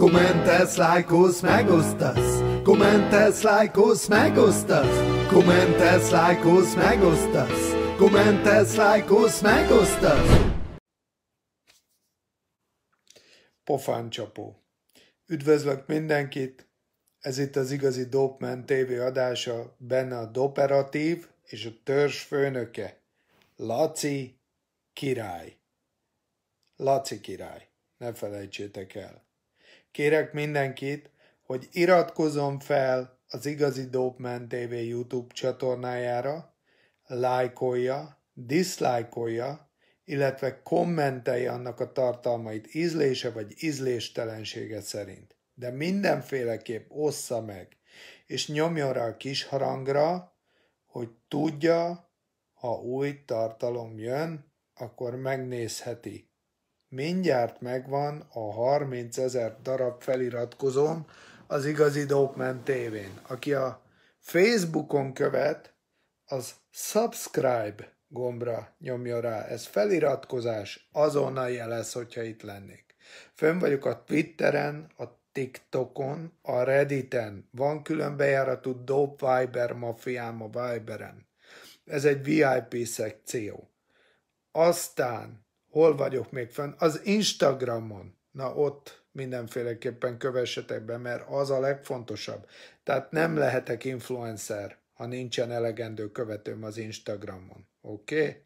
Kommentelsz, lájkolsz, megosztasz Kommentelsz, lájkolsz, megosztasz Kommentelsz, lájkolsz, megosztasz Kommentelsz, lájkolsz, megosztasz Pofáncsapó Üdvözlök mindenkit! Ez itt az igazi Dopman TV adása, benne a Doperatív és a törzs főnöke, Laci király. Laci király, ne felejtsétek el! Kérek mindenkit, hogy iratkozom fel az Igazi Dopeman TV YouTube csatornájára, lájkolja, diszlájkolja, illetve kommentelje annak a tartalmait ízlése vagy ízléstelensége szerint. De mindenféleképp ossza meg, és nyomjon rá a kis harangra, hogy tudja, ha új tartalom jön, akkor megnézheti mindjárt megvan a 30 ezer darab feliratkozom az igazi Dopman tévén. Aki a Facebookon követ, az subscribe gombra nyomja rá. Ez feliratkozás, azonnal jelez, hogyha itt lennék. Fönn vagyok a Twitteren, a TikTokon, a Redditen. Van külön bejáratú Dope Viber mafiám a Viberen. Ez egy VIP szekció. Aztán hol vagyok még fenn? Az Instagramon. Na ott mindenféleképpen kövessetek be, mert az a legfontosabb. Tehát nem lehetek influencer, ha nincsen elegendő követőm az Instagramon. Oké? Okay?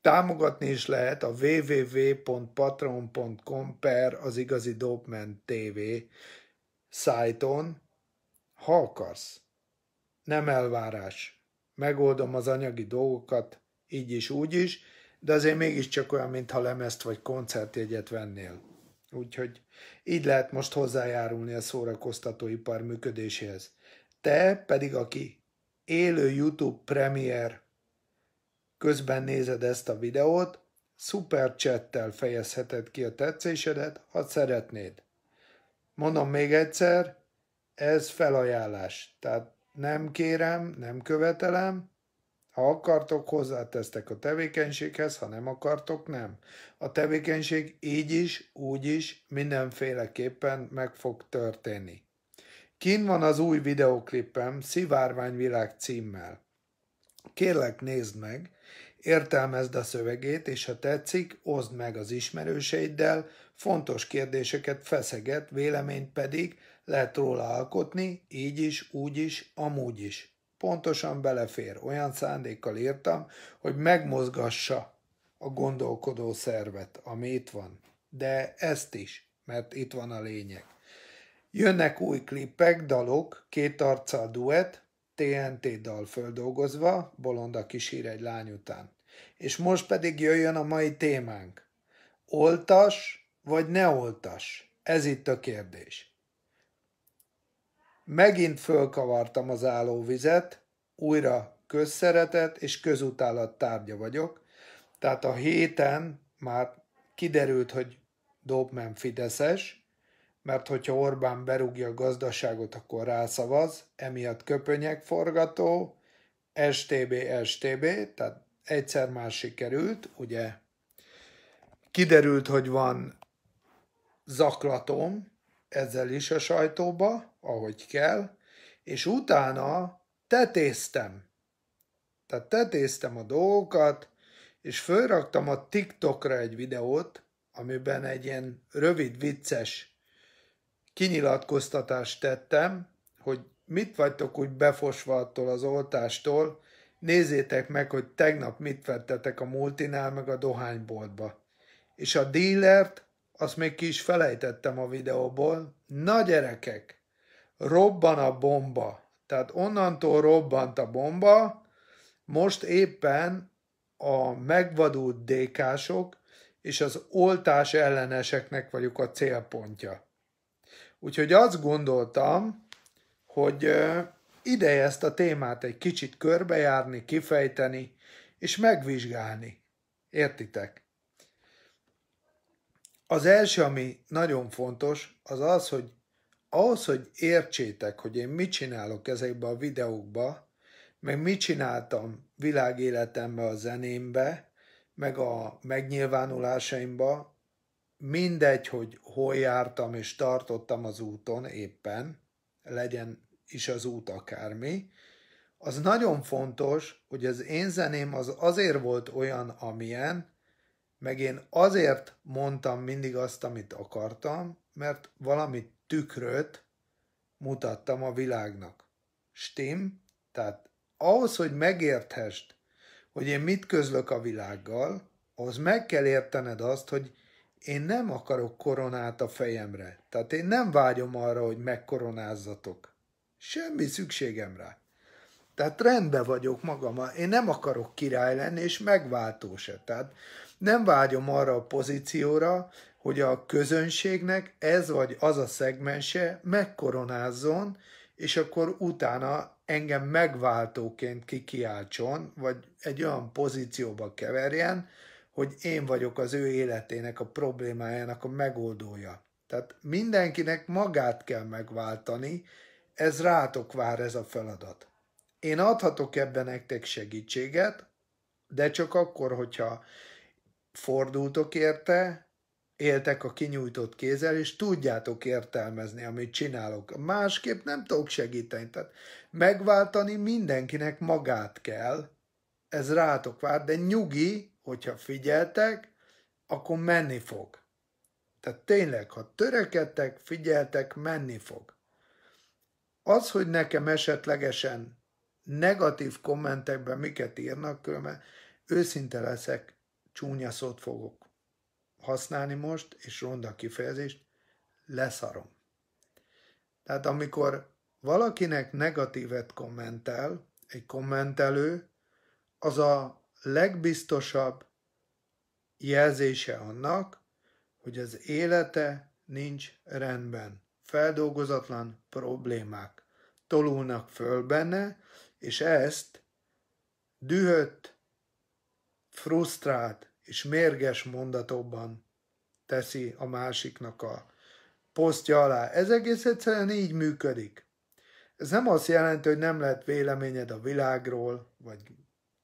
Támogatni is lehet a www.patreon.com per az igazi Dopman TV szájton, ha akarsz. Nem elvárás. Megoldom az anyagi dolgokat, így is, úgy is de azért mégiscsak olyan, mintha lemezt vagy koncertjegyet vennél. Úgyhogy így lehet most hozzájárulni a szórakoztatóipar működéséhez. Te pedig, aki élő YouTube premier közben nézed ezt a videót, szuper csettel fejezheted ki a tetszésedet, ha szeretnéd. Mondom még egyszer, ez felajánlás. Tehát nem kérem, nem követelem, ha akartok, hozzátesztek a tevékenységhez, ha nem akartok, nem. A tevékenység így is, úgy is, mindenféleképpen meg fog történni. Kín van az új videoklipem Szivárványvilág címmel. Kérlek nézd meg, értelmezd a szövegét, és ha tetszik, oszd meg az ismerőseiddel, fontos kérdéseket feszeget, véleményt pedig lehet róla alkotni, így is, úgy is, amúgy is pontosan belefér. Olyan szándékkal írtam, hogy megmozgassa a gondolkodó szervet, ami itt van. De ezt is, mert itt van a lényeg. Jönnek új klipek, dalok, két arccal duet, TNT dal földolgozva, Bolonda kísér egy lány után. És most pedig jöjjön a mai témánk. Oltas vagy ne oltas? Ez itt a kérdés. Megint fölkavartam az állóvizet, újra közszeretet és közutálat tárgya vagyok, tehát a héten már kiderült, hogy Dobmen Fideszes, mert hogyha Orbán berúgja a gazdaságot, akkor rászavaz, emiatt köpönyek forgató, STB, STB, tehát egyszer már sikerült, ugye kiderült, hogy van zaklatom, ezzel is a sajtóba, ahogy kell, és utána tetéztem. Tehát tetéztem a dolgokat, és fölraktam a TikTokra egy videót, amiben egy ilyen rövid, vicces kinyilatkoztatást tettem, hogy mit vagytok úgy befosva attól az oltástól, nézzétek meg, hogy tegnap mit vettetek a multinál, meg a dohányboltba. És a dílert azt még ki is felejtettem a videóból. Na gyerekek, robban a bomba. Tehát onnantól robbant a bomba, most éppen a megvadult dk és az oltás elleneseknek vagyok a célpontja. Úgyhogy azt gondoltam, hogy ideje ezt a témát egy kicsit körbejárni, kifejteni és megvizsgálni. Értitek? Az első, ami nagyon fontos, az az, hogy ahhoz, hogy értsétek, hogy én mit csinálok ezekbe a videókba, meg mit csináltam világéletembe, a zenémbe, meg a megnyilvánulásaimba, mindegy, hogy hol jártam és tartottam az úton éppen, legyen is az út akármi, az nagyon fontos, hogy az én zeném az azért volt olyan, amilyen, meg én azért mondtam mindig azt, amit akartam, mert valami tükröt mutattam a világnak. Stim? Tehát ahhoz, hogy megérthest, hogy én mit közlök a világgal, ahhoz meg kell értened azt, hogy én nem akarok koronát a fejemre. Tehát én nem vágyom arra, hogy megkoronázzatok. Semmi szükségem rá. Tehát rendben vagyok magammal. Én nem akarok király lenni, és megváltó se. Tehát nem vágyom arra a pozícióra, hogy a közönségnek ez vagy az a szegmense megkoronázzon, és akkor utána engem megváltóként kikiáltson, vagy egy olyan pozícióba keverjen, hogy én vagyok az ő életének, a problémájának a megoldója. Tehát mindenkinek magát kell megváltani, ez rátok vár ez a feladat. Én adhatok ebben nektek segítséget, de csak akkor, hogyha fordultok érte, éltek a kinyújtott kézzel, és tudjátok értelmezni, amit csinálok. Másképp nem tudok segíteni. Tehát megváltani mindenkinek magát kell, ez rátok vár, de nyugi, hogyha figyeltek, akkor menni fog. Tehát tényleg, ha törekedtek, figyeltek, menni fog. Az, hogy nekem esetlegesen negatív kommentekben miket írnak, különben őszinte leszek, csúnya szót fogok használni most, és ronda kifejezést, leszarom. Tehát amikor valakinek negatívet kommentel, egy kommentelő, az a legbiztosabb jelzése annak, hogy az élete nincs rendben. Feldolgozatlan problémák tolulnak föl benne, és ezt dühött, frusztrált, és mérges mondatokban teszi a másiknak a posztja alá. Ez egész egyszerűen így működik. Ez nem azt jelenti, hogy nem lehet véleményed a világról, vagy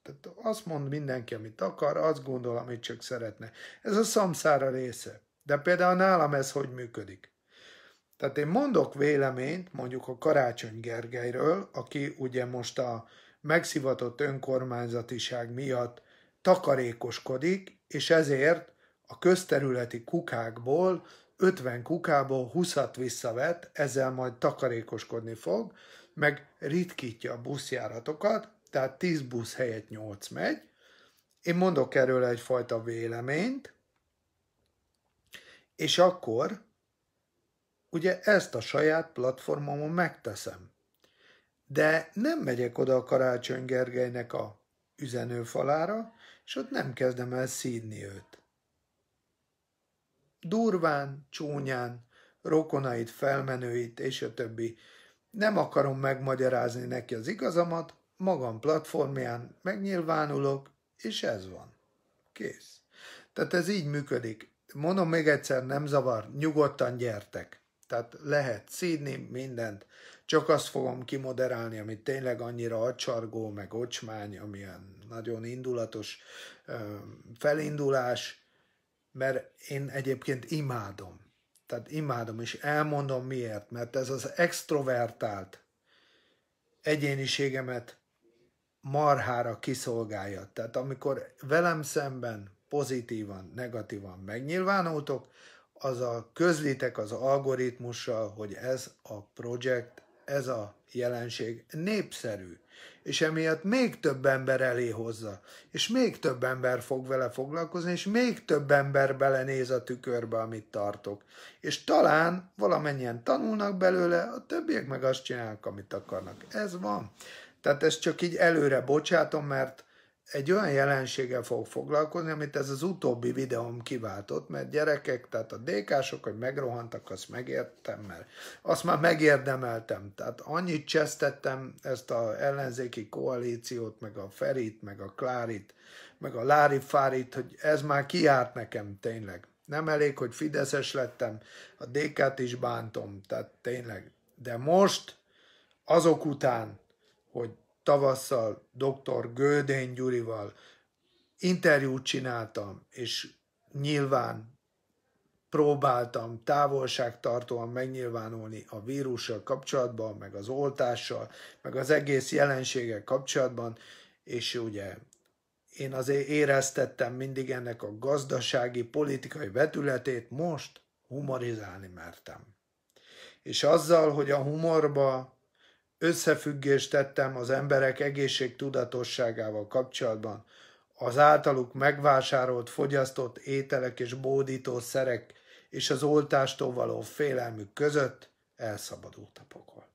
tehát azt mond mindenki, amit akar, azt gondol, amit csak szeretne. Ez a szamszára része. De például nálam ez hogy működik? Tehát én mondok véleményt mondjuk a Karácsony Gergelyről, aki ugye most a megszivatott önkormányzatiság miatt takarékoskodik, és ezért a közterületi kukákból 50 kukából 20-at visszavet, ezzel majd takarékoskodni fog, meg ritkítja a buszjáratokat, tehát 10 busz helyett 8 megy. Én mondok erről egyfajta véleményt, és akkor ugye ezt a saját platformomon megteszem. De nem megyek oda a Karácsony Gergelynek a üzenőfalára, és ott nem kezdem el szídni őt. Durván, csúnyán, rokonait, felmenőit és a többi. Nem akarom megmagyarázni neki az igazamat, magam platformján megnyilvánulok, és ez van. Kész. Tehát ez így működik. Mondom még egyszer, nem zavar, nyugodtan gyertek. Tehát lehet szídni mindent, csak azt fogom kimoderálni, amit tényleg annyira acsargó, meg ocsmány, amilyen nagyon indulatos felindulás, mert én egyébként imádom. Tehát imádom, és elmondom miért, mert ez az extrovertált egyéniségemet marhára kiszolgálja. Tehát amikor velem szemben pozitívan, negatívan megnyilvánultok, az a közlitek az algoritmussal, hogy ez a projekt, ez a jelenség népszerű, és emiatt még több ember elé hozza, és még több ember fog vele foglalkozni, és még több ember belenéz a tükörbe, amit tartok. És talán valamennyien tanulnak belőle, a többiek meg azt csinálnak, amit akarnak. Ez van. Tehát ezt csak így előre bocsátom, mert egy olyan jelenséggel fog foglalkozni, amit ez az utóbbi videóm kiváltott, mert gyerekek, tehát a dékások, hogy megrohantak, azt megértem, mert azt már megérdemeltem. Tehát annyit csesztettem ezt a ellenzéki koalíciót, meg a Ferit, meg a Klárit, meg a Lári Fárit, hogy ez már kiárt nekem tényleg. Nem elég, hogy Fideszes lettem, a DK-t is bántom, tehát tényleg. De most, azok után, hogy tavasszal dr. Gödény Gyurival interjút csináltam, és nyilván próbáltam távolságtartóan megnyilvánulni a vírussal kapcsolatban, meg az oltással, meg az egész jelenséggel kapcsolatban, és ugye én azért éreztettem mindig ennek a gazdasági, politikai vetületét, most humorizálni mertem. És azzal, hogy a humorba összefüggést tettem az emberek egészségtudatosságával kapcsolatban, az általuk megvásárolt, fogyasztott ételek és bódító szerek és az oltástól való félelmük között elszabadult a pokol.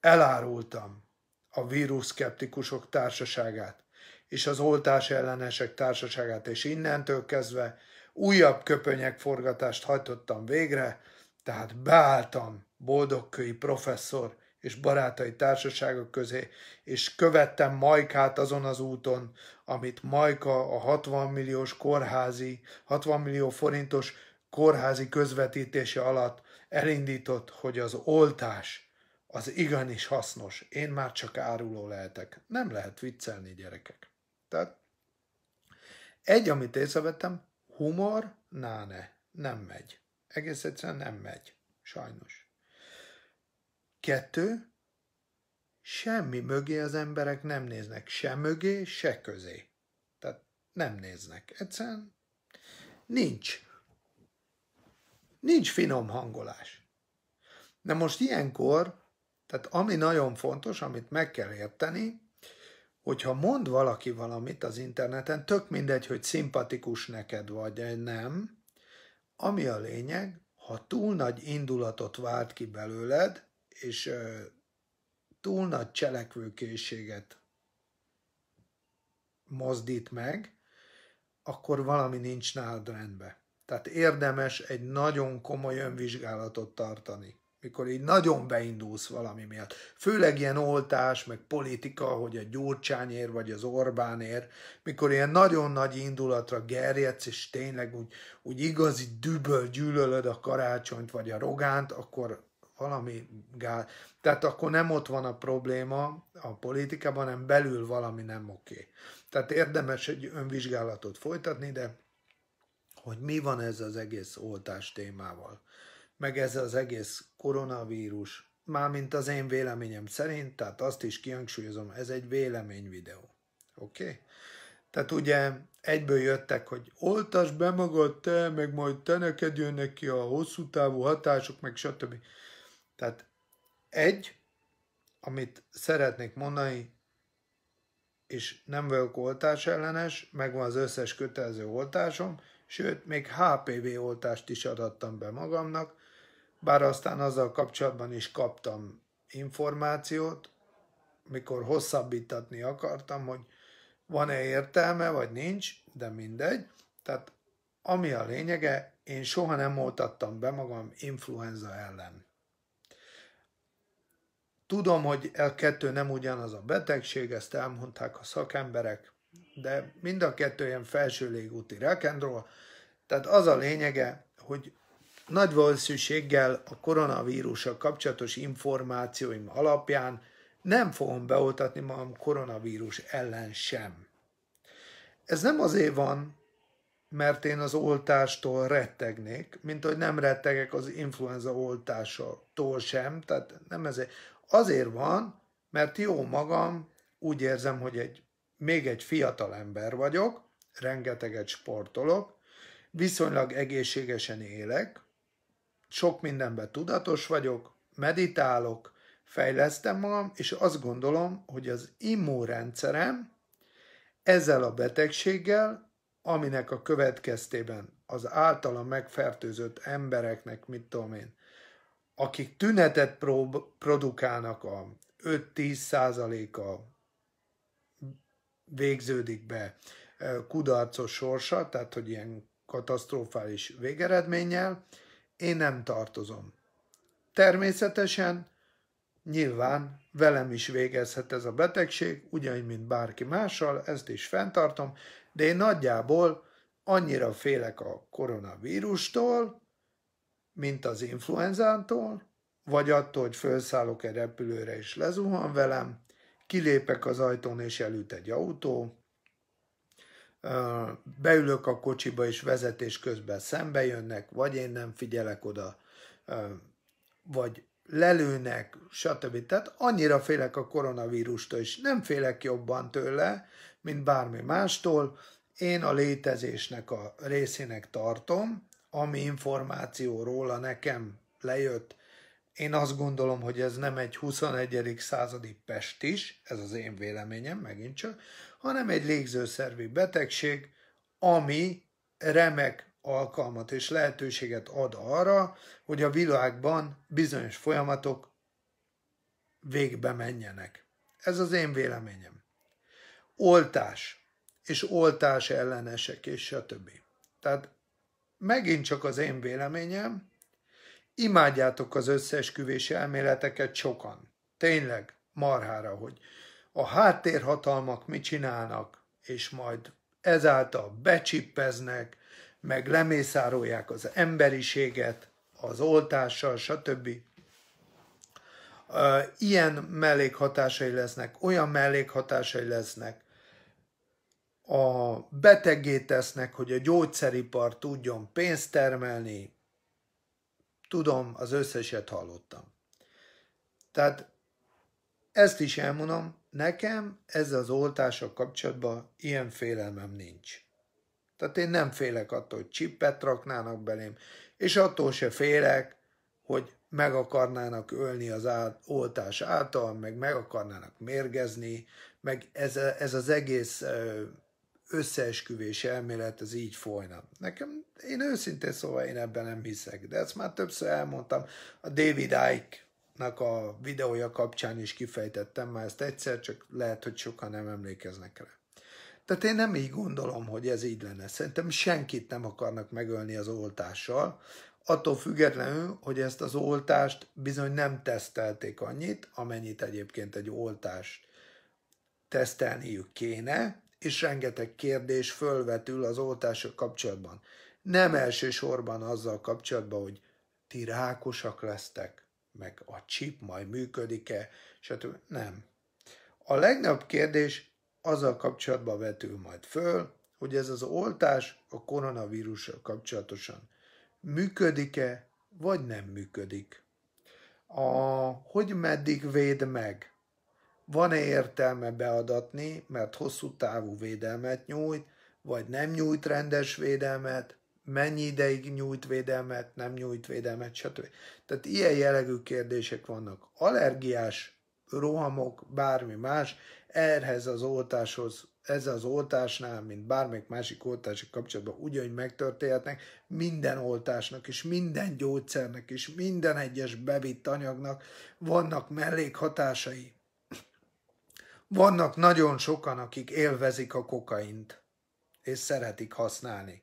Elárultam a vírusszkeptikusok társaságát és az oltás ellenesek társaságát, és innentől kezdve újabb köpönyek forgatást hajtottam végre, tehát beálltam boldogkői professzor és barátai társasága közé, és követtem Majkát azon az úton, amit Majka a 60 milliós kórházi, 60 millió forintos kórházi közvetítése alatt elindított, hogy az oltás az igenis hasznos. Én már csak áruló lehetek. Nem lehet viccelni, gyerekek. Tehát egy, amit észrevettem, humor, náne, nem megy. Egész egyszerűen nem megy. Sajnos. Kettő, semmi mögé az emberek nem néznek, se mögé, se közé. Tehát nem néznek. Egyszerűen nincs. Nincs finom hangolás. De most ilyenkor, tehát ami nagyon fontos, amit meg kell érteni, hogyha mond valaki valamit az interneten, tök mindegy, hogy szimpatikus neked vagy, eh, nem, ami a lényeg, ha túl nagy indulatot vált ki belőled, és túl nagy cselekvőkészséget mozdít meg, akkor valami nincs nálad rendben. Tehát érdemes egy nagyon komoly önvizsgálatot tartani, mikor így nagyon beindulsz valami miatt. Főleg ilyen oltás, meg politika, hogy a Gyurcsányér vagy az Orbánér, mikor ilyen nagyon nagy indulatra gerjedsz, és tényleg úgy, úgy igazi düböl gyűlölöd a karácsonyt vagy a rogánt, akkor valami gál. Tehát akkor nem ott van a probléma a politikában, hanem belül valami nem oké. Tehát érdemes egy önvizsgálatot folytatni, de hogy mi van ez az egész oltás témával, meg ez az egész koronavírus, mármint az én véleményem szerint, tehát azt is kihangsúlyozom, ez egy véleményvideó. Oké? Okay? Tehát ugye egyből jöttek, hogy oltasd be magad te, meg majd te neked jönnek ki a hosszú távú hatások, meg stb. Tehát egy, amit szeretnék mondani, és nem vagyok oltás ellenes, megvan az összes kötelező oltásom, sőt, még HPV oltást is adattam be magamnak, bár aztán azzal kapcsolatban is kaptam információt, mikor hosszabbítatni akartam, hogy van-e értelme, vagy nincs, de mindegy. Tehát ami a lényege, én soha nem oltattam be magam influenza ellen. Tudom, hogy a kettő nem ugyanaz a betegség, ezt elmondták a szakemberek, de mind a kettő ilyen felső légúti rákendról. Tehát az a lényege, hogy nagy valószínűséggel a koronavírussal kapcsolatos információim alapján nem fogom beoltatni magam koronavírus ellen sem. Ez nem azért van, mert én az oltástól rettegnék, mint hogy nem rettegek az influenza oltástól sem, tehát nem ez. Azért van, mert jó magam úgy érzem, hogy egy, még egy fiatal ember vagyok, rengeteget sportolok, viszonylag egészségesen élek, sok mindenben tudatos vagyok, meditálok, fejlesztem magam, és azt gondolom, hogy az immunrendszerem ezzel a betegséggel, aminek a következtében az általam megfertőzött embereknek, mit tudom én, akik tünetet prób- produkálnak a 5-10 százaléka végződik be kudarcos sorsa, tehát hogy ilyen katasztrofális végeredménnyel, én nem tartozom. Természetesen, nyilván velem is végezhet ez a betegség, ugyanígy mint bárki mással, ezt is fenntartom, de én nagyjából annyira félek a koronavírustól, mint az influenzántól, vagy attól, hogy felszállok egy repülőre és lezuhan velem, kilépek az ajtón és elüt egy autó, beülök a kocsiba és vezetés közben szembe jönnek, vagy én nem figyelek oda, vagy lelőnek, stb. Tehát annyira félek a koronavírustól, és nem félek jobban tőle, mint bármi mástól. Én a létezésnek a részének tartom, ami információ róla nekem lejött, én azt gondolom, hogy ez nem egy 21. századi pest is, ez az én véleményem megint csak, hanem egy légzőszervi betegség, ami remek alkalmat és lehetőséget ad arra, hogy a világban bizonyos folyamatok végbe menjenek. Ez az én véleményem. Oltás és oltás ellenesek és stb. Tehát megint csak az én véleményem, imádjátok az összeesküvési elméleteket sokan. Tényleg, marhára, hogy a háttérhatalmak mit csinálnak, és majd ezáltal becsippeznek, meg lemészárolják az emberiséget, az oltással, stb. Ilyen mellékhatásai lesznek, olyan mellékhatásai lesznek, a betegé tesznek, hogy a gyógyszeripar tudjon pénzt termelni. Tudom, az összeset hallottam. Tehát ezt is elmondom, nekem ez az oltással kapcsolatban ilyen félelmem nincs. Tehát én nem félek attól, hogy csippet raknának belém, és attól se félek, hogy meg akarnának ölni az át, oltás által, meg meg akarnának mérgezni, meg ez, ez az egész összeesküvés elmélet ez így folyna. Nekem, én őszintén szóval én ebben nem hiszek, de ezt már többször elmondtam. A David Icke-nak a videója kapcsán is kifejtettem már ezt egyszer, csak lehet, hogy sokan nem emlékeznek rá. Tehát én nem így gondolom, hogy ez így lenne. Szerintem senkit nem akarnak megölni az oltással, attól függetlenül, hogy ezt az oltást bizony nem tesztelték annyit, amennyit egyébként egy oltást tesztelniük kéne, és rengeteg kérdés fölvetül az oltások kapcsolatban. Nem elsősorban azzal kapcsolatban, hogy ti rákosak lesztek, meg a csip majd működik-e, stb. Nem. A legnagyobb kérdés azzal kapcsolatban vetül majd föl, hogy ez az oltás a koronavírussal kapcsolatosan működik-e, vagy nem működik. A, hogy meddig véd meg? van-e értelme beadatni, mert hosszú távú védelmet nyújt, vagy nem nyújt rendes védelmet, mennyi ideig nyújt védelmet, nem nyújt védelmet, stb. Tehát ilyen jellegű kérdések vannak. Allergiás rohamok, bármi más, ehhez az oltáshoz, ez az oltásnál, mint bármelyik másik oltási kapcsolatban ugyanúgy megtörténhetnek, minden oltásnak és minden gyógyszernek és minden egyes bevitt anyagnak vannak mellékhatásai, vannak nagyon sokan, akik élvezik a kokaint, és szeretik használni.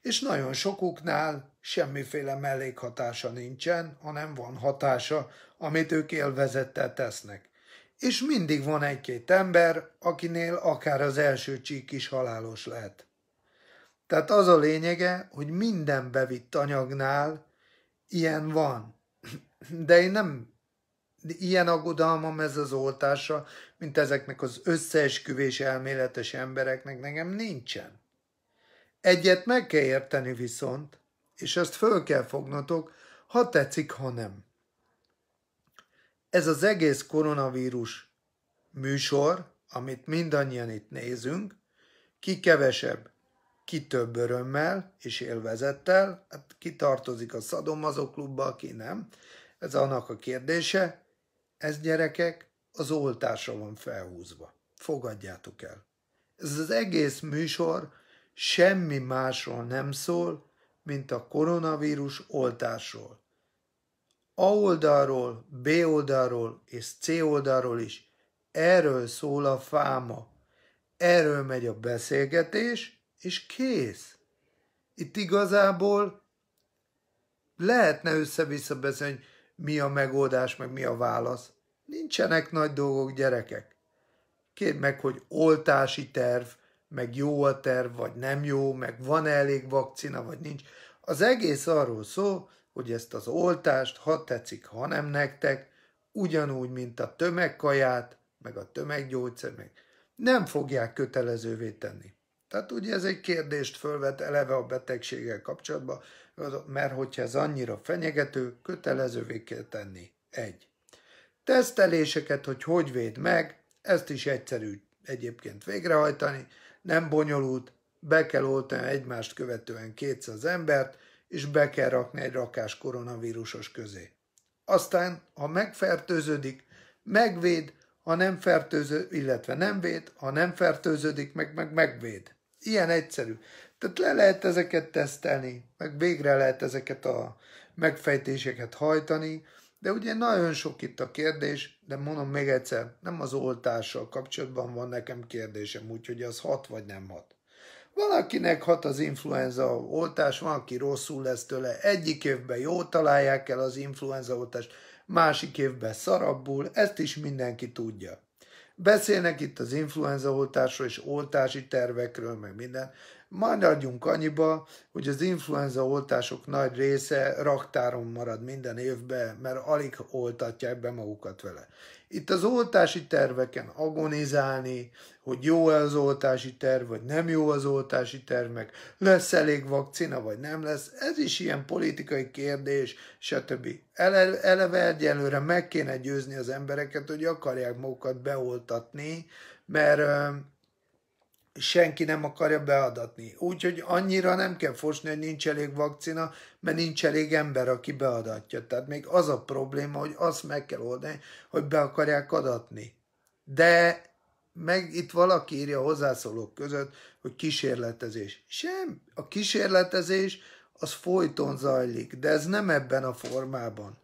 És nagyon sokuknál semmiféle mellékhatása nincsen, hanem van hatása, amit ők élvezettel tesznek. És mindig van egy-két ember, akinél akár az első csík is halálos lehet. Tehát az a lényege, hogy minden bevitt anyagnál ilyen van. De én nem ilyen aggodalmam ez az oltása, mint ezeknek az összeesküvés elméletes embereknek nekem nincsen. Egyet meg kell érteni viszont, és ezt föl kell fognatok, ha tetszik, ha nem. Ez az egész koronavírus műsor, amit mindannyian itt nézünk, ki kevesebb, ki több örömmel és élvezettel, hát ki tartozik a szadomazoklubba, klubba, nem, ez annak a kérdése, ez gyerekek az oltásra van felhúzva. Fogadjátok el. Ez az egész műsor semmi másról nem szól, mint a koronavírus oltásról. A oldalról, B oldalról és C oldalról is. Erről szól a fáma. Erről megy a beszélgetés, és kész. Itt igazából lehetne össze-vissza beszélni, mi a megoldás, meg mi a válasz. Nincsenek nagy dolgok, gyerekek. Kérd meg, hogy oltási terv, meg jó a terv, vagy nem jó, meg van -e elég vakcina, vagy nincs. Az egész arról szól, hogy ezt az oltást, ha tetszik, ha nem nektek, ugyanúgy, mint a tömegkaját, meg a tömeggyógyszer, meg nem fogják kötelezővé tenni. Tehát ugye ez egy kérdést fölvet eleve a betegséggel kapcsolatban, mert hogyha ez annyira fenyegető, kötelezővé kell tenni. Egy. Teszteléseket, hogy hogy véd meg, ezt is egyszerű egyébként végrehajtani, nem bonyolult, be kell oltani egymást követően 200 embert, és be kell rakni egy rakás koronavírusos közé. Aztán, ha megfertőződik, megvéd, ha nem fertőző, illetve nem véd, ha nem fertőződik, meg meg megvéd. Ilyen egyszerű. Tehát le lehet ezeket tesztelni, meg végre lehet ezeket a megfejtéseket hajtani, de ugye nagyon sok itt a kérdés, de mondom még egyszer, nem az oltással kapcsolatban van nekem kérdésem, úgyhogy az hat vagy nem hat. akinek hat az influenza oltás, van, aki rosszul lesz tőle. Egyik évben jó találják el az influenza oltást, másik évben szarabbul, ezt is mindenki tudja. Beszélnek itt az influenza oltásról és oltási tervekről, meg minden. Maradjunk annyiba, hogy az influenza oltások nagy része raktáron marad minden évben, mert alig oltatják be magukat vele. Itt az oltási terveken agonizálni, hogy jó -e az oltási terv, vagy nem jó az oltási terv, meg lesz elég vakcina, vagy nem lesz, ez is ilyen politikai kérdés, stb. Ele, eleve egyelőre meg kéne győzni az embereket, hogy akarják magukat beoltatni, mert senki nem akarja beadatni. Úgyhogy annyira nem kell fosni, hogy nincs elég vakcina, mert nincs elég ember, aki beadatja. Tehát még az a probléma, hogy azt meg kell oldani, hogy be akarják adatni. De meg itt valaki írja a hozzászólók között, hogy kísérletezés. Sem. A kísérletezés az folyton zajlik, de ez nem ebben a formában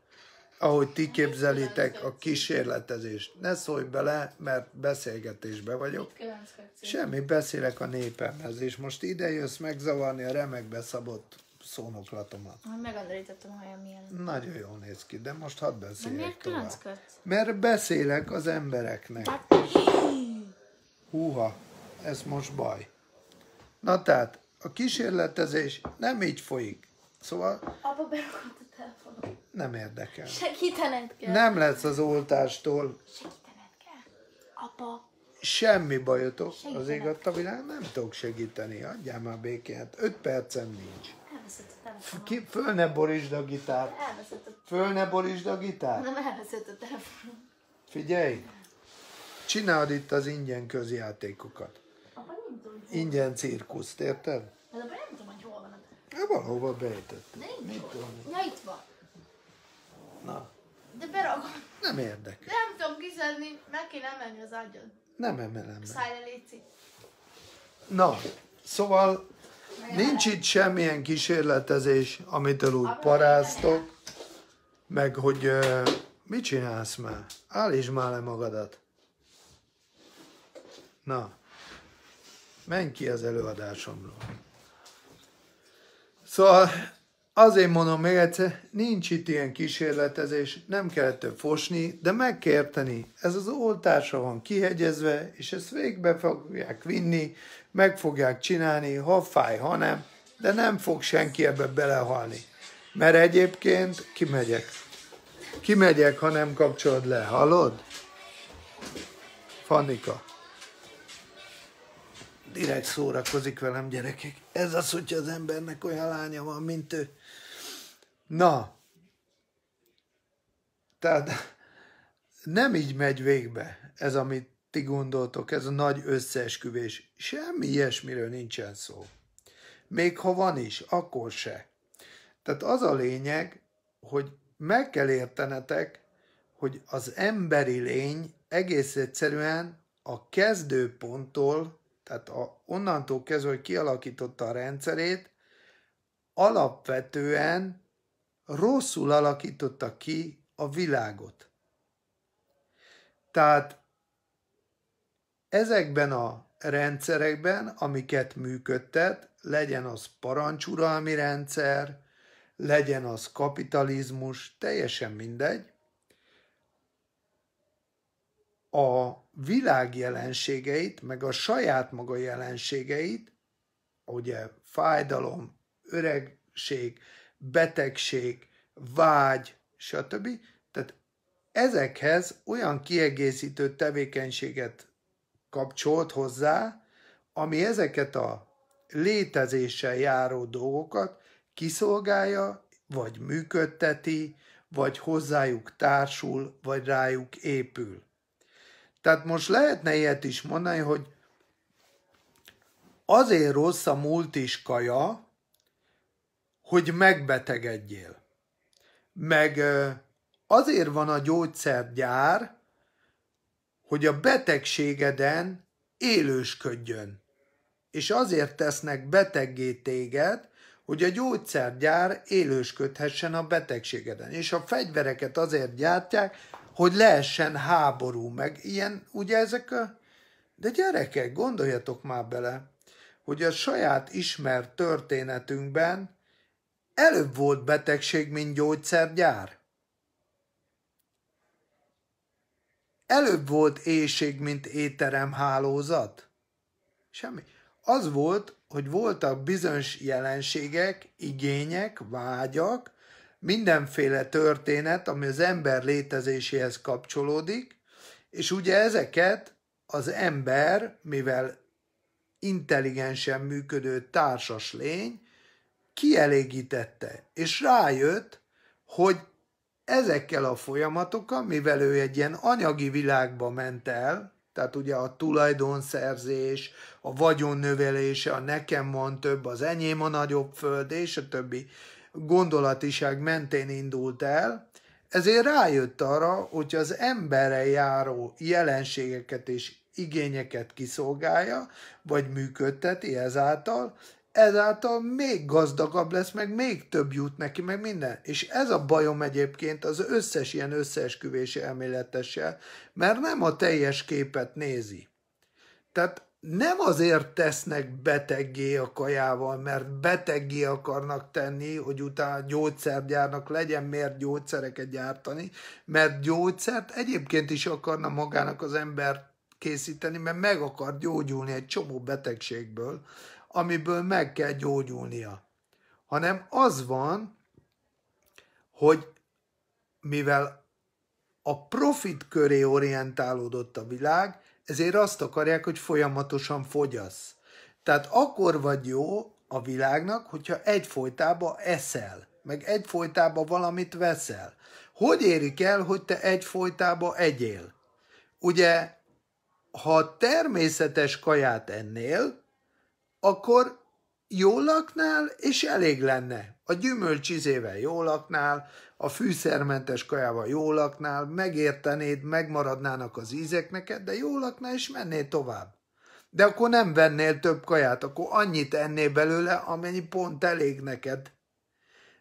ahogy ti képzelitek a kísérletezést. Ne szólj bele, mert beszélgetésbe vagyok. Semmi, beszélek a népemhez, és most ide jössz megzavarni a remekbe szabott szónoklatomat. Megandrítottam hogy milyen. Nagyon jól néz ki, de most hadd beszéljek de miért tovább. Mert beszélek az embereknek. Hát, Húha, ez most baj. Na tehát, a kísérletezés nem így folyik. Szóval... Apa berakott telefonom. Nem érdekel. Segítened kell. Nem lesz az oltástól. Segítened kell. Apa. Semmi bajotok, Segítened az ég a világ, nem tudok segíteni, adjál már békét. Öt percem nincs. Elveszett a telefonom. Ki, föl ne borítsd a gitárt. Elveszett a... Föl ne borítsd a gitárt. Nem elveszett a telefonom. Figyelj, csináld itt az ingyen közjátékokat. Ingyen cirkuszt, érted? Hát valahova bejtett. De itt Mit tudom. itt van. Na. De beragom. Nem érdekel. nem tudom kiszedni, meg kéne emelni az ágyon. Nem emelem meg. Szállj Léci. Na, szóval nincs itt semmilyen kísérletezés, amitől úgy paráztok, meg hogy uh, mit csinálsz már? Állítsd már le magadat. Na, menj ki az előadásomról. Szóval azért mondom még egyszer, nincs itt ilyen kísérletezés, nem kellett több fosni, de megkérteni. Ez az oltásra van kihegyezve, és ezt végbe fogják vinni, meg fogják csinálni, ha fáj, ha nem, de nem fog senki ebbe belehalni. Mert egyébként kimegyek. Kimegyek, ha nem kapcsolod le, hallod? Fannika direkt szórakozik velem, gyerekek. Ez az, hogyha az embernek olyan lánya van, mint ő. Na, tehát nem így megy végbe ez, amit ti gondoltok, ez a nagy összeesküvés. Semmi ilyesmiről nincsen szó. Még ha van is, akkor se. Tehát az a lényeg, hogy meg kell értenetek, hogy az emberi lény egész egyszerűen a kezdőponttól tehát a, onnantól kezdve, hogy kialakította a rendszerét, alapvetően rosszul alakította ki a világot. Tehát ezekben a rendszerekben, amiket működtet, legyen az parancsuralmi rendszer, legyen az kapitalizmus, teljesen mindegy, a világ jelenségeit, meg a saját maga jelenségeit, ugye fájdalom, öregség, betegség, vágy, stb. Tehát ezekhez olyan kiegészítő tevékenységet kapcsolt hozzá, ami ezeket a létezéssel járó dolgokat kiszolgálja, vagy működteti, vagy hozzájuk társul, vagy rájuk épül. Tehát most lehetne ilyet is mondani, hogy azért rossz a múlt is kaja, hogy megbetegedjél. Meg azért van a gyógyszergyár, hogy a betegségeden élősködjön. És azért tesznek beteggé téged, hogy a gyógyszergyár élősködhessen a betegségeden. És a fegyvereket azért gyártják, hogy lehessen háború, meg ilyen, ugye ezek a... De gyerekek, gondoljatok már bele, hogy a saját ismert történetünkben előbb volt betegség, mint gyógyszergyár. Előbb volt éjség, mint étteremhálózat. Semmi. Az volt, hogy voltak bizonyos jelenségek, igények, vágyak, mindenféle történet, ami az ember létezéséhez kapcsolódik, és ugye ezeket az ember, mivel intelligensen működő társas lény, kielégítette, és rájött, hogy ezekkel a folyamatokkal, mivel ő egy ilyen anyagi világba ment el, tehát ugye a tulajdonszerzés, a vagyonnövelése, a nekem van több, az enyém a nagyobb föld, és a többi gondolatiság mentén indult el, ezért rájött arra, hogy az emberre járó jelenségeket és igényeket kiszolgálja, vagy működteti ezáltal, ezáltal még gazdagabb lesz, meg még több jut neki, meg minden. És ez a bajom egyébként az összes ilyen összeesküvési elméletessel, mert nem a teljes képet nézi. Tehát nem azért tesznek beteggé a kajával, mert beteggé akarnak tenni, hogy utána gyógyszergyárnak legyen miért gyógyszereket gyártani, mert gyógyszert egyébként is akarna magának az ember készíteni, mert meg akar gyógyulni egy csomó betegségből, amiből meg kell gyógyulnia. Hanem az van, hogy mivel a profit köré orientálódott a világ, ezért azt akarják, hogy folyamatosan fogyasz. Tehát akkor vagy jó a világnak, hogyha egyfolytában eszel, meg egyfolytában valamit veszel. Hogy érik el, hogy te egyfolytában egyél? Ugye, ha természetes kaját ennél, akkor jól laknál, és elég lenne. A gyümölcsizével jól laknál, a fűszermentes kajával jól laknál, megértenéd, megmaradnának az ízek neked, de jól laknál, és mennél tovább. De akkor nem vennél több kaját, akkor annyit ennél belőle, amennyi pont elég neked.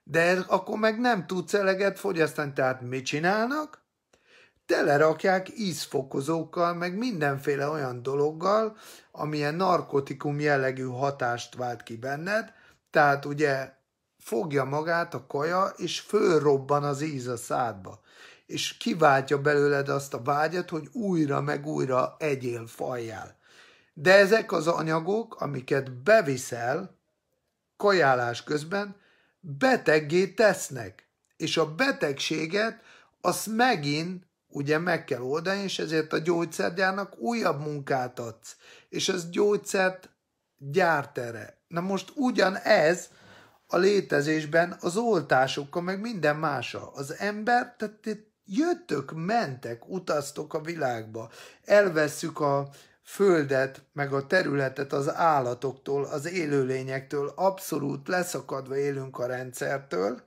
De akkor meg nem tudsz eleget fogyasztani, tehát mit csinálnak? telerakják ízfokozókkal, meg mindenféle olyan dologgal, amilyen narkotikum jellegű hatást vált ki benned, tehát ugye fogja magát a kaja, és fölrobban az íz a szádba, és kiváltja belőled azt a vágyat, hogy újra meg újra egyél, fajjál. De ezek az anyagok, amiket beviszel kajálás közben, beteggé tesznek, és a betegséget azt megint ugye meg kell oldani, és ezért a gyógyszergyárnak újabb munkát adsz, és az gyógyszert gyárt erre. Na most ugyanez a létezésben az oltásokkal, meg minden mása. Az ember, tehát jöttök, mentek, utaztok a világba, elvesszük a földet, meg a területet az állatoktól, az élőlényektől, abszolút leszakadva élünk a rendszertől,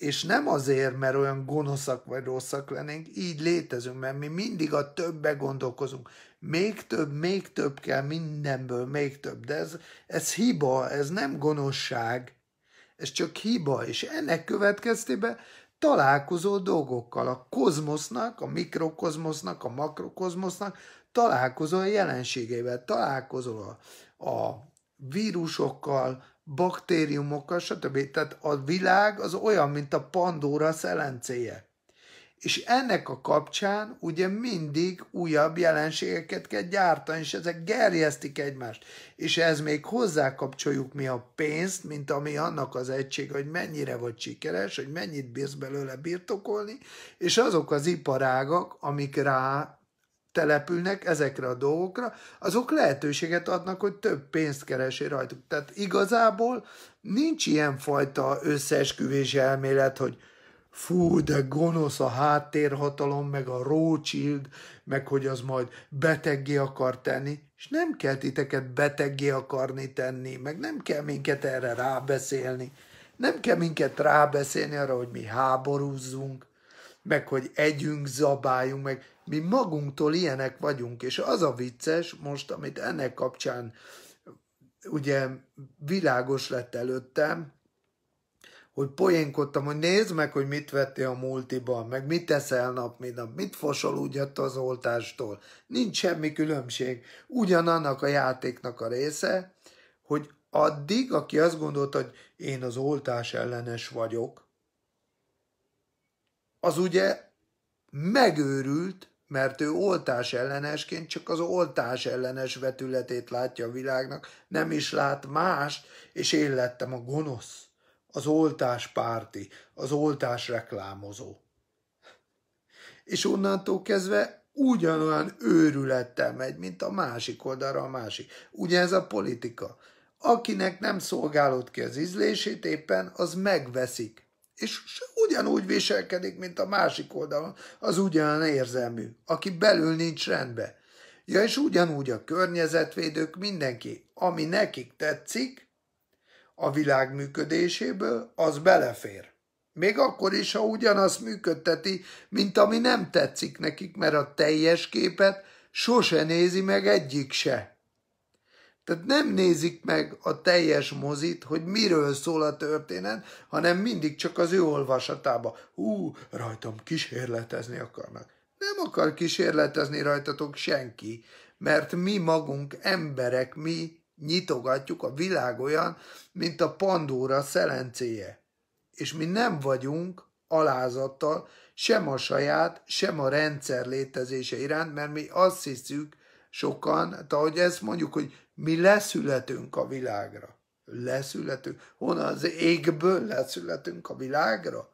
és nem azért, mert olyan gonoszak vagy rosszak lennénk, így létezünk, mert mi mindig a többbe gondolkozunk. Még több, még több kell mindenből, még több. De ez, ez hiba, ez nem gonoszság, ez csak hiba, és ennek következtében találkozó dolgokkal, a kozmosznak, a mikrokozmosznak, a makrokozmosznak találkozó a jelenségeivel, találkozol a, a vírusokkal, baktériumokkal, stb. Tehát a világ az olyan, mint a pandora szelencéje. És ennek a kapcsán ugye mindig újabb jelenségeket kell gyártani, és ezek gerjesztik egymást. És ez még hozzákapcsoljuk mi a pénzt, mint ami annak az egység, hogy mennyire vagy sikeres, hogy mennyit bírsz belőle birtokolni, és azok az iparágak, amik rá települnek ezekre a dolgokra, azok lehetőséget adnak, hogy több pénzt keresé rajtuk. Tehát igazából nincs ilyen fajta összeesküvés elmélet, hogy fú, de gonosz a háttérhatalom, meg a Rothschild, meg hogy az majd beteggé akar tenni, és nem kell titeket beteggé akarni tenni, meg nem kell minket erre rábeszélni, nem kell minket rábeszélni arra, hogy mi háborúzzunk, meg hogy együnk, zabáljunk, meg mi magunktól ilyenek vagyunk, és az a vicces most, amit ennek kapcsán ugye világos lett előttem, hogy poénkodtam, hogy nézd meg, hogy mit vettél a multiban, meg mit teszel nap, mint nap, mit fosol úgy az oltástól. Nincs semmi különbség. Ugyanannak a játéknak a része, hogy addig, aki azt gondolta, hogy én az oltás ellenes vagyok, az ugye megőrült, mert ő oltás ellenesként csak az oltás ellenes vetületét látja a világnak, nem is lát mást, és én lettem a gonosz, az oltás párti, az oltás reklámozó. És onnantól kezdve ugyanolyan őrülettel megy, mint a másik oldalra a másik. Ugye ez a politika. Akinek nem szolgálod ki az ízlését éppen, az megveszik és ugyanúgy viselkedik, mint a másik oldalon, az ugyan érzelmű, aki belül nincs rendbe. Ja, és ugyanúgy a környezetvédők, mindenki, ami nekik tetszik, a világ működéséből, az belefér. Még akkor is, ha ugyanazt működteti, mint ami nem tetszik nekik, mert a teljes képet sose nézi meg egyik se. Tehát nem nézik meg a teljes mozit, hogy miről szól a történet, hanem mindig csak az ő olvasatába. Hú, rajtam kísérletezni akarnak. Nem akar kísérletezni rajtatok senki, mert mi magunk emberek, mi nyitogatjuk a világ olyan, mint a Pandóra szelencéje. És mi nem vagyunk alázattal sem a saját, sem a rendszer létezése iránt, mert mi azt hiszük sokan, tehát ahogy ezt mondjuk, hogy mi leszületünk a világra. Leszületünk. Honnan az égből leszületünk a világra?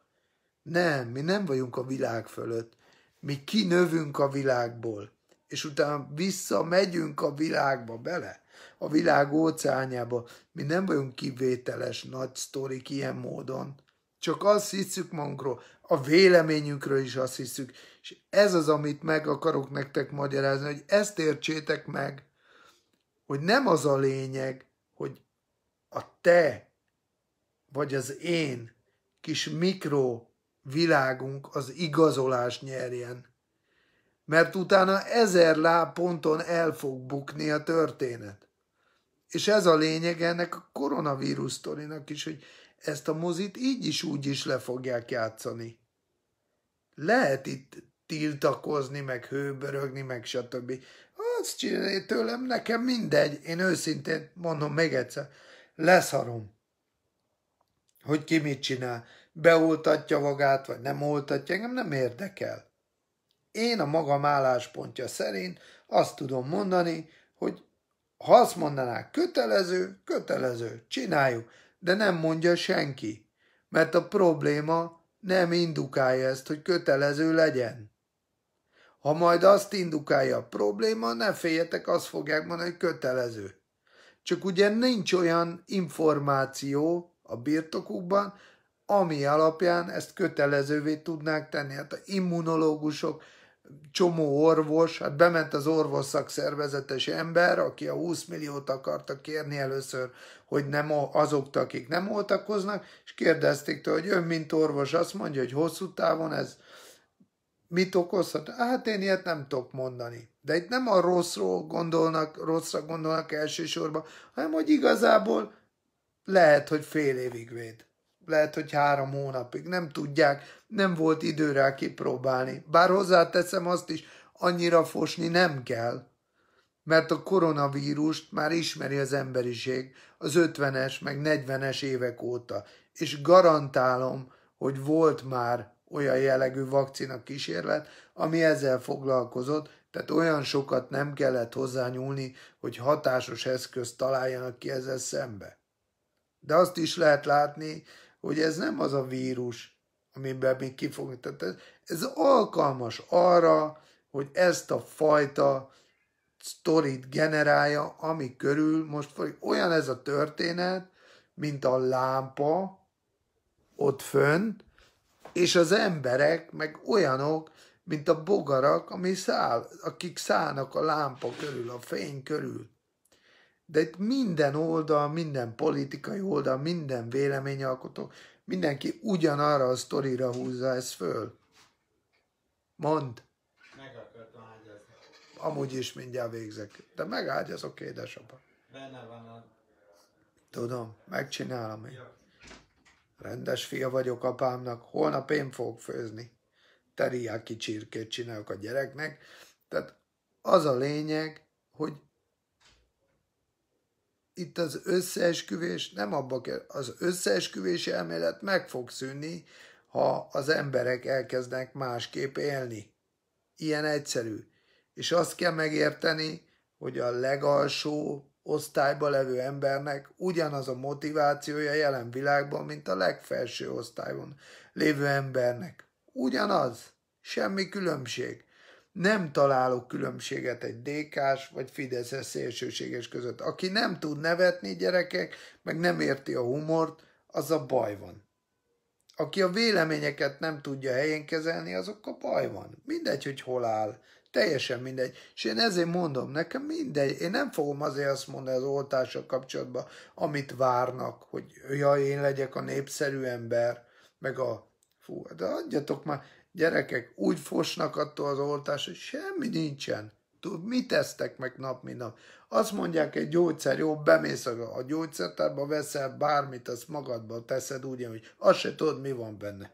Nem, mi nem vagyunk a világ fölött. Mi kinövünk a világból, és utána visszamegyünk a világba bele, a világ óceánjába. Mi nem vagyunk kivételes nagy sztorik ilyen módon. Csak azt hiszük magunkról, a véleményünkről is azt hiszük. És ez az, amit meg akarok nektek magyarázni, hogy ezt értsétek meg, hogy nem az a lényeg, hogy a te vagy az én kis mikro világunk az igazolás nyerjen. Mert utána ezer lábponton el fog bukni a történet. És ez a lényeg ennek a koronavírus sztorinak is, hogy ezt a mozit így is úgy is le fogják játszani. Lehet itt tiltakozni, meg hőbörögni, meg stb azt csinálni tőlem, nekem mindegy, én őszintén mondom még egyszer, leszarom, hogy ki mit csinál, beoltatja magát, vagy nem oltatja, engem nem érdekel. Én a magam álláspontja szerint azt tudom mondani, hogy ha azt mondanák kötelező, kötelező, csináljuk, de nem mondja senki, mert a probléma nem indukálja ezt, hogy kötelező legyen. Ha majd azt indukálja a probléma, ne féljetek, azt fogják mondani, hogy kötelező. Csak ugye nincs olyan információ a birtokukban, ami alapján ezt kötelezővé tudnák tenni. Hát a immunológusok, csomó orvos, hát bement az orvos szervezetes ember, aki a 20 milliót akarta kérni először, hogy nem azok, akik nem oltakoznak, és kérdezték tőle, hogy ön, mint orvos, azt mondja, hogy hosszú távon ez mit okozhat? Hát én ilyet nem tudok mondani. De itt nem a rosszról gondolnak, rosszra gondolnak elsősorban, hanem hogy igazából lehet, hogy fél évig véd. Lehet, hogy három hónapig. Nem tudják, nem volt időre kipróbálni. Bár hozzáteszem azt is, annyira fosni nem kell. Mert a koronavírust már ismeri az emberiség az 50-es meg 40-es évek óta. És garantálom, hogy volt már olyan jellegű vakcina kísérlet, ami ezzel foglalkozott, tehát olyan sokat nem kellett hozzányúlni, hogy hatásos eszközt találjanak ki ezzel szembe. De azt is lehet látni, hogy ez nem az a vírus, amiben még kifogni. Tehát ez, alkalmas arra, hogy ezt a fajta sztorit generálja, ami körül most olyan ez a történet, mint a lámpa ott fönt, és az emberek meg olyanok, mint a bogarak, ami száll, akik szállnak a lámpa körül, a fény körül. De itt minden oldal, minden politikai oldal, minden véleményalkotó, mindenki ugyanarra a sztorira húzza ezt föl. Mond. Meg akartam ágyazni. Amúgy is mindjárt végzek. De megágyazok, édesapa. Benne van a... Tudom, megcsinálom én. Ja. Rendes fia vagyok apámnak, holnap én fogok főzni. Teriáki csirkét csinálok a gyereknek. Tehát az a lényeg, hogy itt az összeesküvés, nem abba kell, az összeesküvés elmélet meg fog szűnni, ha az emberek elkezdenek másképp élni. Ilyen egyszerű. És azt kell megérteni, hogy a legalsó osztályba levő embernek ugyanaz a motivációja jelen világban, mint a legfelső osztályon lévő embernek. Ugyanaz, semmi különbség. Nem találok különbséget egy DK-s vagy Fideszes szélsőséges között. Aki nem tud nevetni gyerekek, meg nem érti a humort, az a baj van. Aki a véleményeket nem tudja helyén kezelni, azokkal baj van. Mindegy, hogy hol áll. Teljesen mindegy. És én ezért mondom, nekem mindegy. Én nem fogom azért azt mondani az oltással kapcsolatban, amit várnak, hogy ja, én legyek a népszerű ember, meg a... Fú, de adjatok már, gyerekek úgy fosnak attól az oltás, hogy semmi nincsen. Tud, mit tesztek meg nap, mint nap? Azt mondják, egy gyógyszer, jó, bemész a gyógyszertárba, veszel bármit, azt magadba teszed úgy, hogy azt se tudod, mi van benne.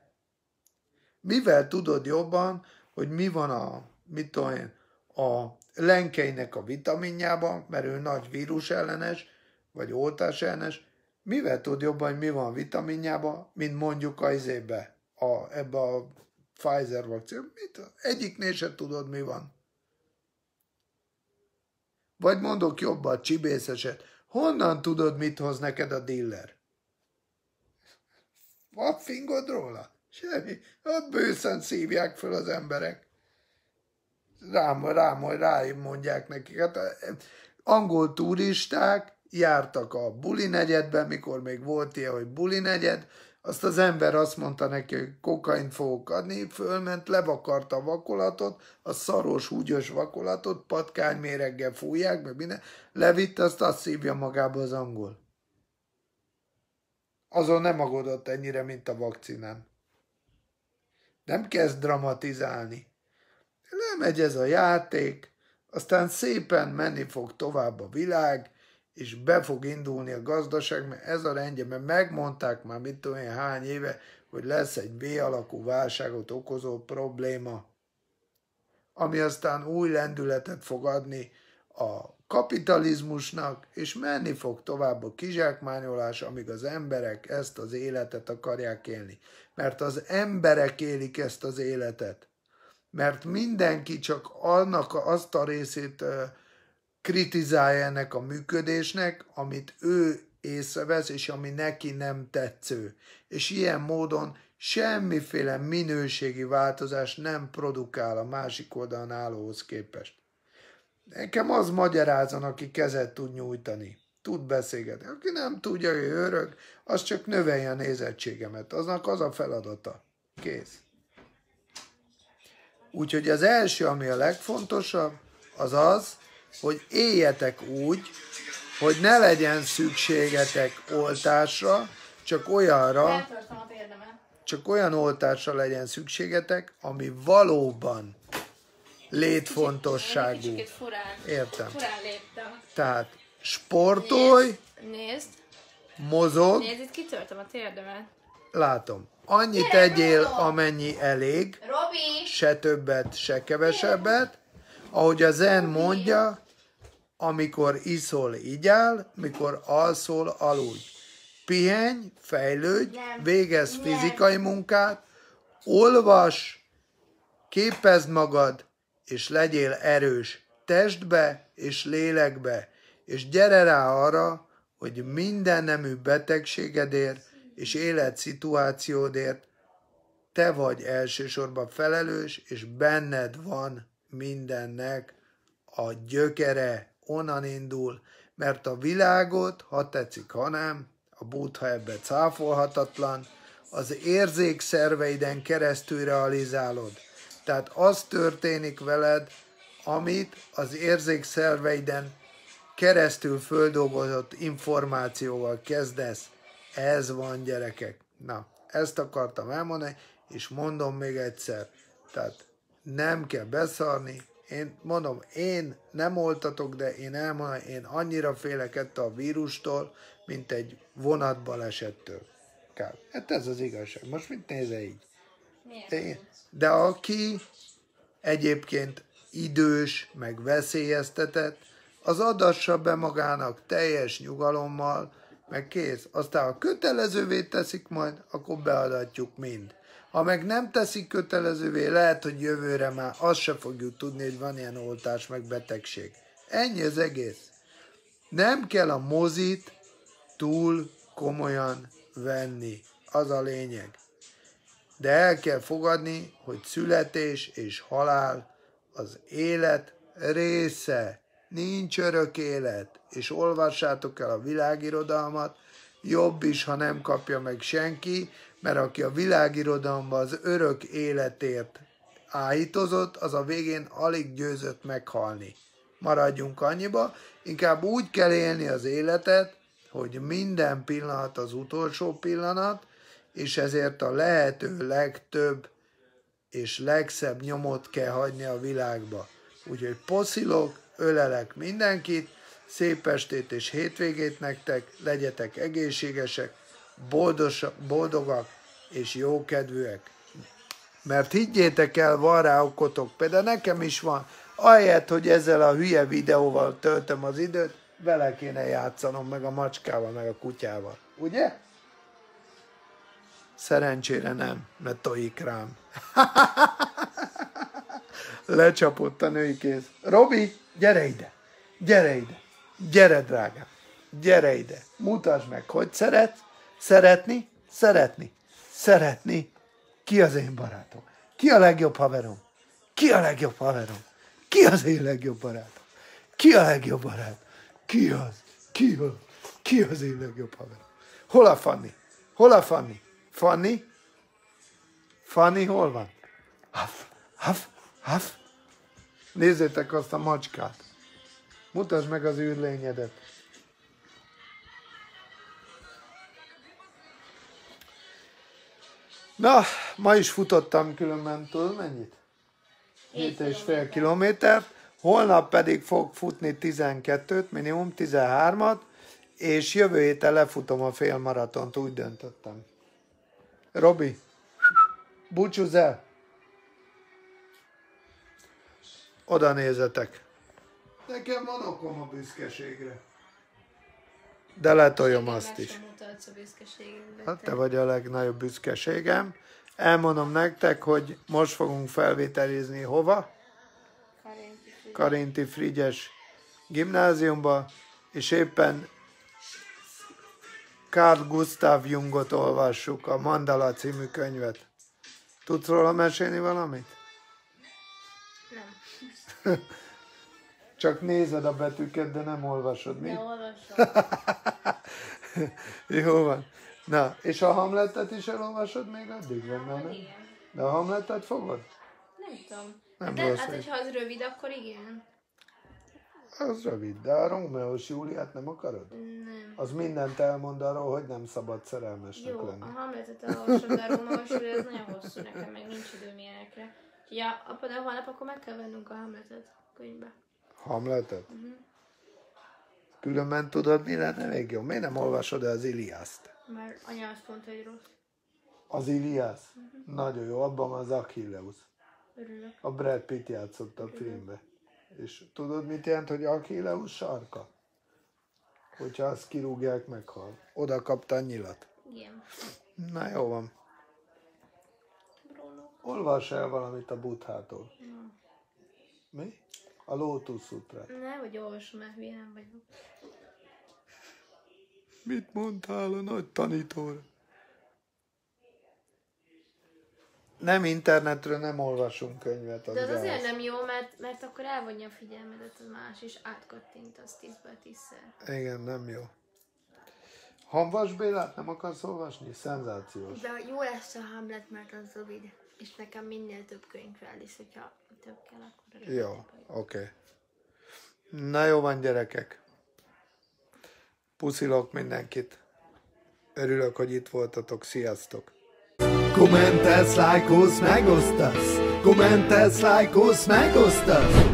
Mivel tudod jobban, hogy mi van a mit tudom én, a lenkeinek a vitaminjában, mert ő nagy vírus ellenes, vagy oltás ellenes, mivel tud jobban, hogy mi van a vitaminjában, mint mondjuk a izébe, a, ebbe a Pfizer vakcina, Mit? Egyiknél se tudod, mi van. Vagy mondok jobban, csibészeset. Honnan tudod, mit hoz neked a dealer? Van fingod róla? Semmi. A bőszen szívják föl az emberek rám, rám, majd ráim mondják nekik. Hát eh, angol turisták jártak a buli negyedben, mikor még volt ilyen, hogy buli negyed, azt az ember azt mondta neki, hogy kokain fogok adni, fölment, levakarta a vakolatot, a szaros, húgyos vakolatot, patkány méreggel fújják, meg minden, levitte, azt azt szívja magába az angol. Azon nem aggódott ennyire, mint a vakcinán. Nem kezd dramatizálni lemegy ez a játék, aztán szépen menni fog tovább a világ, és be fog indulni a gazdaság, mert ez a rendje, mert megmondták már mit tudom én hány éve, hogy lesz egy B-alakú válságot okozó probléma, ami aztán új lendületet fog adni a kapitalizmusnak, és menni fog tovább a kizsákmányolás, amíg az emberek ezt az életet akarják élni. Mert az emberek élik ezt az életet mert mindenki csak annak azt a részét kritizálja ennek a működésnek, amit ő észrevesz, és ami neki nem tetsző. És ilyen módon semmiféle minőségi változás nem produkál a másik oldalon állóhoz képest. Nekem az magyarázan, aki kezet tud nyújtani, tud beszélgetni. Aki nem tudja, hogy örök, az csak növelje a nézettségemet. Aznak az a feladata. Kész. Úgyhogy az első, ami a legfontosabb, az az, hogy éljetek úgy, hogy ne legyen szükségetek oltásra, csak olyanra, csak olyan oltásra legyen szükségetek, ami valóban létfontosságú. Kicsit, furán, Értem. Furán Tehát sportolj, nézd, nézd. mozog. Nézd, itt kitörtem a térdemet. Látom. Annyit Gyere, tegyél, amennyi elég, Robi. se többet, se kevesebbet. Ahogy a zen mondja, amikor iszol, áll, mikor alszol, aludj. Pihenj, fejlődj, Nem. végezz Nem. fizikai munkát, olvas, képezd magad, és legyél erős testbe és lélekbe, és gyere rá arra, hogy minden nemű betegségedért és életszituációdért te vagy elsősorban felelős, és benned van mindennek a gyökere, onnan indul, mert a világot, ha tetszik, ha nem, a buddha ebbe cáfolhatatlan, az érzékszerveiden keresztül realizálod. Tehát az történik veled, amit az érzékszerveiden keresztül földolgozott információval kezdesz ez van, gyerekek. Na, ezt akartam elmondani, és mondom még egyszer. Tehát nem kell beszarni. Én mondom, én nem oltatok, de én elmondom, én annyira félek ettől a vírustól, mint egy vonatbalesettől. Kár. Hát ez az igazság. Most mit nézel így? Én, de aki egyébként idős, meg veszélyeztetett, az adassa be magának teljes nyugalommal, meg kész. Aztán ha kötelezővé teszik majd, akkor beadatjuk mind. Ha meg nem teszik kötelezővé, lehet, hogy jövőre már azt se fogjuk tudni, hogy van ilyen oltás, meg betegség. Ennyi az egész. Nem kell a mozit túl komolyan venni. Az a lényeg. De el kell fogadni, hogy születés és halál az élet része nincs örök élet, és olvassátok el a világirodalmat, jobb is, ha nem kapja meg senki, mert aki a világirodalomba az örök életért áhítozott, az a végén alig győzött meghalni. Maradjunk annyiba, inkább úgy kell élni az életet, hogy minden pillanat az utolsó pillanat, és ezért a lehető legtöbb és legszebb nyomot kell hagyni a világba. Úgyhogy poszilok, ölelek mindenkit, szép estét és hétvégét nektek, legyetek egészségesek, boldosak, boldogak és jókedvűek. Mert higgyétek el, van rá okotok, például nekem is van, ahelyett, hogy ezzel a hülye videóval töltöm az időt, vele kéne játszanom, meg a macskával, meg a kutyával. Ugye? Szerencsére nem, mert tojik rám. Lecsapott a női kéz. Robi, gyere ide, gyere ide, gyere drágám, gyere ide, mutasd meg, hogy szeret, szeretni, szeretni, szeretni, ki az én barátom, ki a legjobb haverom, ki a legjobb haverom, ki az én legjobb barátom, ki a legjobb barát, ki az, ki az, ki az én legjobb haverom. Hol a Fanni? Hol a Fanni? Fanni? Fanni hol van? Haf, haf, haf. Nézzétek azt a macskát. Mutasd meg az űrlényedet. Na, ma is futottam különben, túl mennyit? 7,5 kilométert. Holnap pedig fog futni 12-t, minimum 13-at, és jövő héten lefutom a félmaratont, úgy döntöttem. Robi, búcsúzz el! Oda nézetek. Nekem van okom a büszkeségre. De letoljom azt is. Hát te vagy a legnagyobb büszkeségem. Elmondom nektek, hogy most fogunk felvételizni hova? Karinti Frigyes gimnáziumba, és éppen Carl Gustav Jungot olvassuk, a Mandala című könyvet. Tudsz róla mesélni valamit? Csak nézed a betűket, de nem olvasod, mi? De olvasom. Jó van. Na, és a hamletet is elolvasod még addig, van nem? igen. De a hamletet fogod? Nem tudom. Nem de hát, hogyha az rövid, akkor igen. Az rövid, de a Rómeos Júliát nem akarod? Nem. Az mindent elmond arról, hogy nem szabad szerelmesnek Jó, lenni. Jó, a hamletet elolvasom, de a Rómeos Júliát nagyon hosszú nekem, meg nincs időm ilyenekre. Ja, apa, de holnap akkor meg kell vennünk a Hamletet könyvbe. Hamletet? Uh-huh. Különben tudod, mi lenne még jó? Miért nem olvasod el az Iliászt? Mert anya azt mondta, hogy rossz. Az Iliász? Uh-huh. Mhm. Nagyon jó, abban van az Achilleus. Örülök. A Brad Pitt játszott a Örülök. filmbe. És tudod, mit jelent, hogy Achilleus sarka? Hogyha azt kirúgják, meghal. Oda kapta a nyilat. Igen. Na jó van. Olvas el valamit a buthától. No. Mi? A Lótusz útra. Ne, hogy olvasom, mert hülye nem vagyok. Mit mondtál a nagy tanítóra? Nem internetről nem olvasunk könyvet. Az De az azért azért nem jó, mert, mert akkor elvonja a figyelmedet a más, és átkattint az tízből tízszer. Igen, nem jó. Hamvas Bélát nem akarsz olvasni? Szenzációs. De jó lesz a Hamlet, mert az rövid. És nekem minél több könyv kell, is, hogyha több kell, akkor... Jó, oké. Okay. Na jó van, gyerekek. Puszilok mindenkit. Örülök, hogy itt voltatok. Sziasztok! Kommentelsz, lájkolsz, megosztasz! Kommentelsz, lájkolsz, megosztasz!